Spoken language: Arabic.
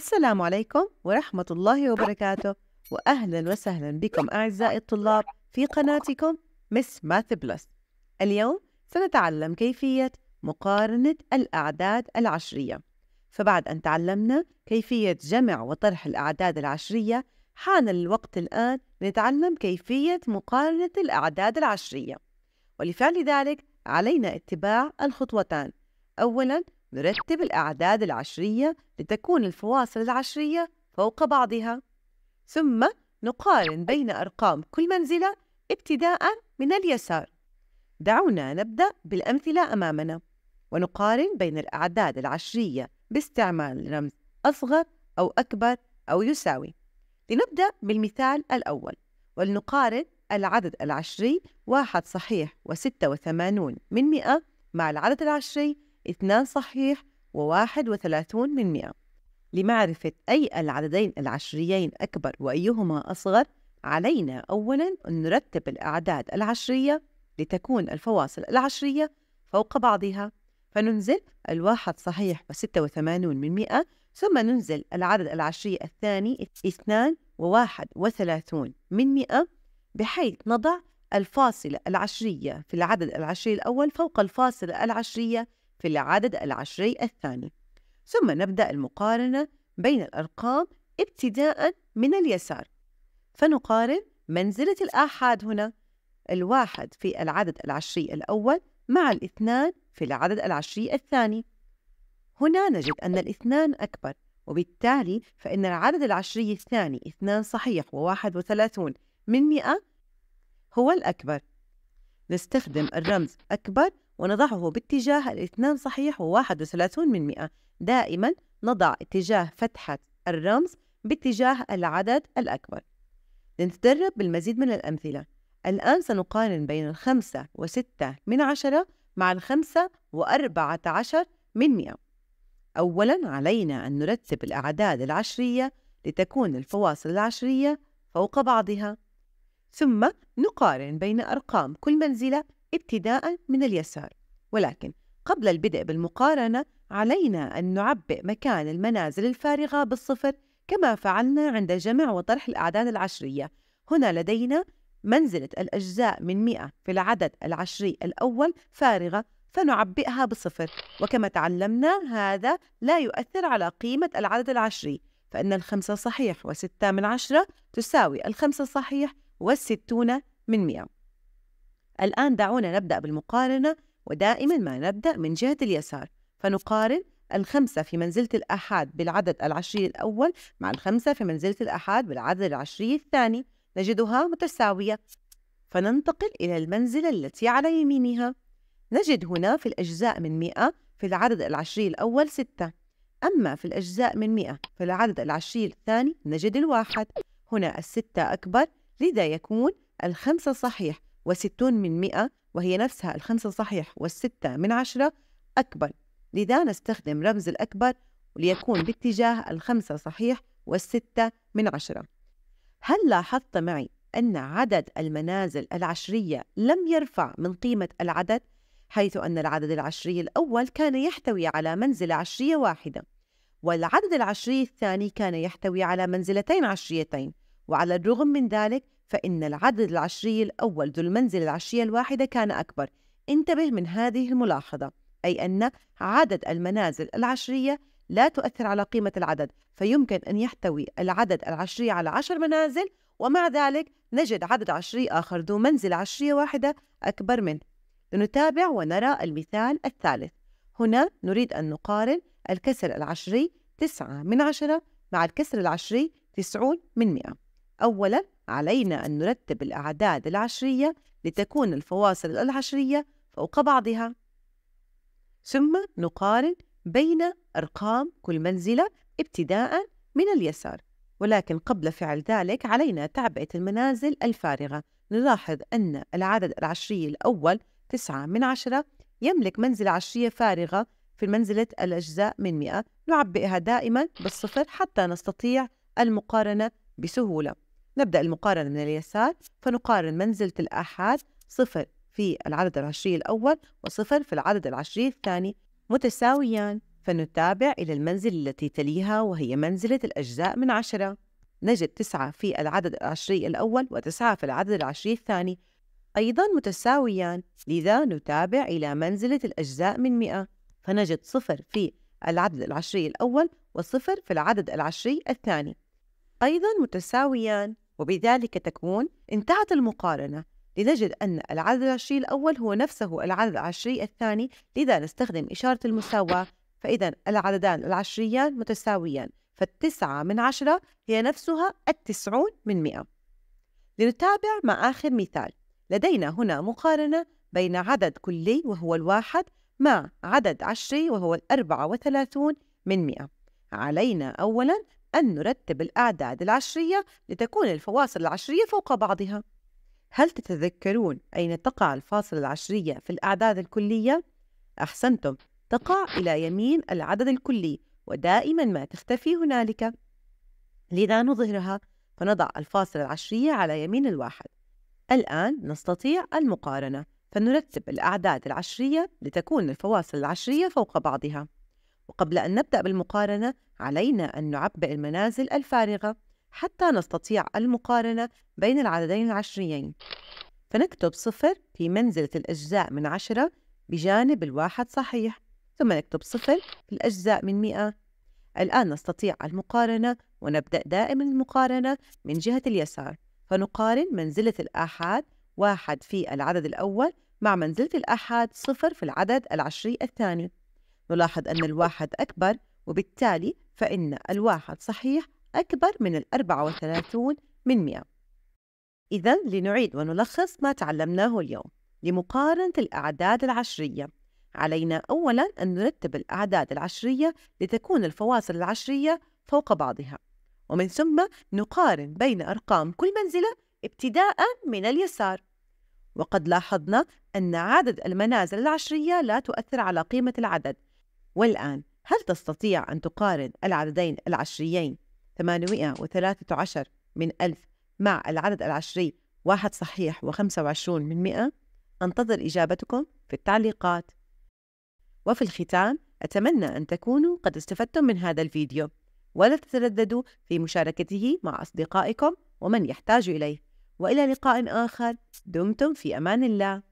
السلام عليكم ورحمة الله وبركاته وأهلا وسهلا بكم أعزائي الطلاب في قناتكم مس ماث بلس اليوم سنتعلم كيفية مقارنة الأعداد العشرية فبعد أن تعلمنا كيفية جمع وطرح الأعداد العشرية حان الوقت الآن لنتعلم كيفية مقارنة الأعداد العشرية ولفعل ذلك علينا اتباع الخطوتان أولاً نرتب الأعداد العشرية لتكون الفواصل العشرية فوق بعضها ثم نقارن بين أرقام كل منزلة ابتداء من اليسار دعونا نبدأ بالأمثلة أمامنا ونقارن بين الأعداد العشرية باستعمال رمز أصغر أو أكبر أو يساوي لنبدأ بالمثال الأول ولنقارن العدد العشري واحد صحيح وستة وثمانون من مئة مع العدد العشري اثنان صحيح وواحد وثلاثون من مئة لمعرفة أي العددين العشريين أكبر وأيهما أصغر علينا أولاً أن نرتب الأعداد العشرية لتكون الفواصل العشرية فوق بعضها فننزل الواحد صحيح وستة وثمانون من مئة ثم ننزل العدد العشري الثاني اثنان وواحد وثلاثون من مئة بحيث نضع الفاصلة العشرية في العدد العشري الأول فوق الفاصلة العشرية في العدد العشري الثاني ثم نبدأ المقارنة بين الأرقام ابتداء من اليسار فنقارن منزلة الآحاد هنا الواحد في العدد العشري الأول مع الاثنان في العدد العشري الثاني هنا نجد أن الاثنان أكبر وبالتالي فإن العدد العشري الثاني اثنان صحيح وواحد وثلاثون من مئة هو الأكبر نستخدم الرمز أكبر ونضعه باتجاه الاثنان صحيح وواحد وثلاثون من مئة دائما نضع اتجاه فتحة الرمز باتجاه العدد الأكبر لنتدرب بالمزيد من الأمثلة الآن سنقارن بين الخمسة وستة من عشرة مع الخمسة وأربعة عشر من مئة أولا علينا أن نرتب الأعداد العشرية لتكون الفواصل العشرية فوق بعضها ثم نقارن بين أرقام كل منزلة ابتداء من اليسار ولكن قبل البدء بالمقارنة علينا أن نعبئ مكان المنازل الفارغة بالصفر كما فعلنا عند جمع وطرح الأعداد العشرية هنا لدينا منزلة الأجزاء من 100 في العدد العشري الأول فارغة فنعبئها بصفر وكما تعلمنا هذا لا يؤثر على قيمة العدد العشري فإن الخمسة صحيح وستة من عشرة تساوي الخمسة صحيح والستون من مئة الآن دعونا نبدأ بالمقارنة ودائما ما نبدأ من جهة اليسار فنقارن الخمسة في منزلة الآحاد بالعدد العشري الأول مع الخمسة في منزلة الآحاد بالعدد العشري الثاني نجدها متساوية فننتقل إلى المنزلة التي على يمينها نجد هنا في الأجزاء من 100 في العدد العشري الأول 6 أما في الأجزاء من 100 في العدد العشري الثاني نجد الواحد هنا الستة أكبر لذا يكون الخمسة صحيح وستون من مئة وهي نفسها الخمسة صحيح والستة من عشرة أكبر لذا نستخدم رمز الأكبر ليكون باتجاه الخمسة صحيح والستة من عشرة هل لاحظت معي أن عدد المنازل العشرية لم يرفع من قيمة العدد حيث أن العدد العشري الأول كان يحتوي على منزلة عشرية واحدة والعدد العشري الثاني كان يحتوي على منزلتين عشريتين وعلى الرغم من ذلك فإن العدد العشري الأول ذو المنزلة العشرية الواحدة كان أكبر انتبه من هذه الملاحظة أي أن عدد المنازل العشرية لا تؤثر على قيمة العدد فيمكن أن يحتوي العدد العشري على عشر منازل ومع ذلك نجد عدد عشري آخر ذو منزلة عشرية واحدة أكبر منه لنتابع ونرى المثال الثالث هنا نريد أن نقارن الكسر العشري تسعة من عشرة مع الكسر العشري تسعون من مئة أولا علينا أن نرتب الأعداد العشرية لتكون الفواصل العشرية فوق بعضها ثم نقارن بين أرقام كل منزلة ابتداء من اليسار ولكن قبل فعل ذلك علينا تعبئة المنازل الفارغة نلاحظ أن العدد العشري الأول تسعة من عشرة يملك منزلة عشرية فارغة في منزلة الأجزاء من مئة نعبئها دائما بالصفر حتى نستطيع المقارنة بسهولة نبدأ المقارنة من اليسار فنقارن منزلة الآحاد صفر في العدد العشري الأول وصفر في العدد العشري الثاني متساويان فنتابع إلى المنزلة التي تليها وهي منزلة الأجزاء من عشرة نجد تسعة في العدد العشري الأول وتسعة في العدد العشري الثاني أيضا متساويان لذا نتابع إلى منزلة الأجزاء من مئة فنجد صفر في العدد العشري الأول وصفر في العدد العشري الثاني أيضا متساويان وبذلك تكون انتهت المقارنة لنجد أن العدد العشري الأول هو نفسه العدد العشري الثاني لذا نستخدم إشارة المساواة فإذا العددان العشريان متساويان فالتسعة من عشرة هي نفسها التسعون من مئة لنتابع مع آخر مثال لدينا هنا مقارنة بين عدد كلي وهو الواحد مع عدد عشري وهو الأربعة وثلاثون من مئة علينا أولا أن نرتب الأعداد العشرية لتكون الفواصل العشرية فوق بعضها هل تتذكرون أين تقع الفاصلة العشرية في الأعداد الكلية؟ أحسنتم تقع إلى يمين العدد الكلي ودائما ما تختفي هنالك لذا نظهرها فنضع الفاصلة العشرية على يمين الواحد الآن نستطيع المقارنة فنرتب الأعداد العشرية لتكون الفواصل العشرية فوق بعضها وقبل أن نبدأ بالمقارنة علينا أن نعبئ المنازل الفارغة حتى نستطيع المقارنة بين العددين العشريين فنكتب صفر في منزلة الأجزاء من عشرة بجانب الواحد صحيح ثم نكتب صفر في الأجزاء من مئة الآن نستطيع المقارنة ونبدأ دائما المقارنة من جهة اليسار فنقارن منزلة الآحاد واحد في العدد الأول مع منزلة الآحاد صفر في العدد العشري الثاني نلاحظ أن الواحد أكبر وبالتالي فإن الواحد صحيح أكبر من الأربعة وثلاثون من مئة إذا لنعيد ونلخص ما تعلمناه اليوم لمقارنة الأعداد العشرية علينا أولا أن نرتب الأعداد العشرية لتكون الفواصل العشرية فوق بعضها ومن ثم نقارن بين أرقام كل منزلة ابتداء من اليسار وقد لاحظنا أن عدد المنازل العشرية لا تؤثر على قيمة العدد والآن هل تستطيع أن تقارن العددين العشريين 813 من ألف مع العدد العشري واحد صحيح و25 من مئة؟ أنتظر إجابتكم في التعليقات وفي الختام أتمنى أن تكونوا قد استفدتم من هذا الفيديو ولا تترددوا في مشاركته مع أصدقائكم ومن يحتاج إليه وإلى لقاء آخر دمتم في أمان الله